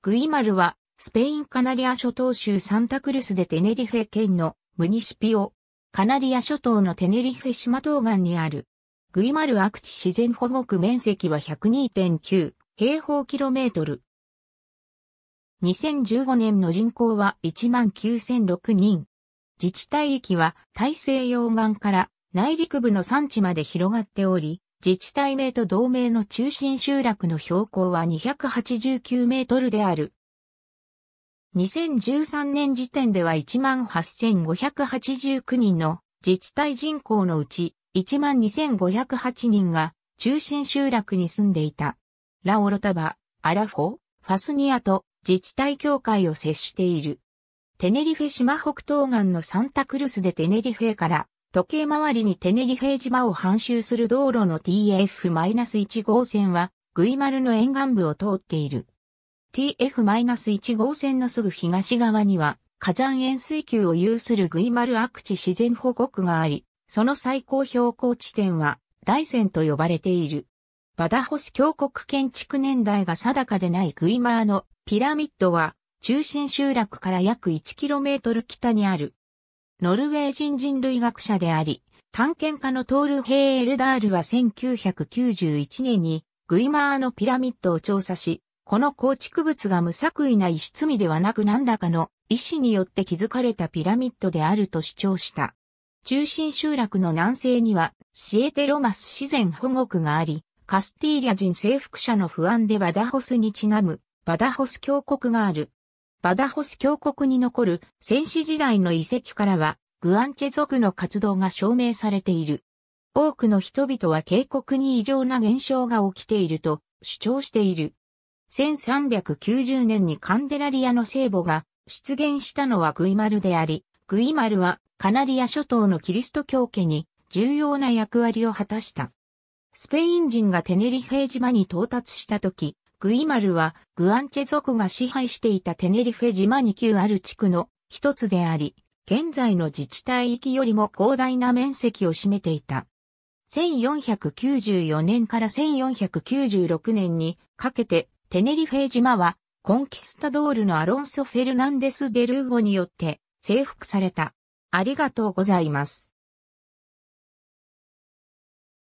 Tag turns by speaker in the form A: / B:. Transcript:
A: グイマルは、スペインカナリア諸島州サンタクルスでテネリフェ県のムニシピオ、カナリア諸島のテネリフェ島東岸にある。グイマルアクチ自然保護区面積は102.9平方キロメートル。2015年の人口は19,006人。自治体域は大西洋岸から内陸部の山地まで広がっており、自治体名と同名の中心集落の標高は289メートルである。2013年時点では18,589人の自治体人口のうち12,508人が中心集落に住んでいた。ラオロタバ、アラフォ、ファスニアと自治体協会を接している。テネリフェ島北東岸のサンタクルスでテネリフェから時計回りにテネリフェ島を半周する道路の TF-1 号線は、グイマルの沿岸部を通っている。TF-1 号線のすぐ東側には、火山塩水球を有するグイマルアクチ自然保護区があり、その最高標高地点は、大山と呼ばれている。バダホス峡谷建築年代が定かでないグイマーのピラミッドは、中心集落から約 1km 北にあるノルウェー人人類学者であり、探検家のトール・ヘイ・エルダールは1991年にグイマーのピラミッドを調査し、この構築物が無作為な石積みではなく何らかの意思によって築かれたピラミッドであると主張した。中心集落の南西にはシエテロマス自然保護区があり、カスティーリャ人征服者の不安でバダホスにちなむバダホス峡谷がある。バダホス峡谷に残る戦士時代の遺跡からは、グアンチェ族の活動が証明されている。多くの人々は渓谷に異常な現象が起きていると主張している。1390年にカンデラリアの聖母が出現したのはグイマルであり、グイマルはカナリア諸島のキリスト教家に重要な役割を果たした。スペイン人がテネリフェ島に到達した時、グイマルはグアンチェ族が支配していたテネリフェ島に旧ある地区の一つであり、現在の自治体域よりも広大な面積を占めていた。1494年から1496年にかけてテネリフェ島はコンキスタドールのアロンソ・フェルナンデス・デルーゴによって征服された。ありがとうございます。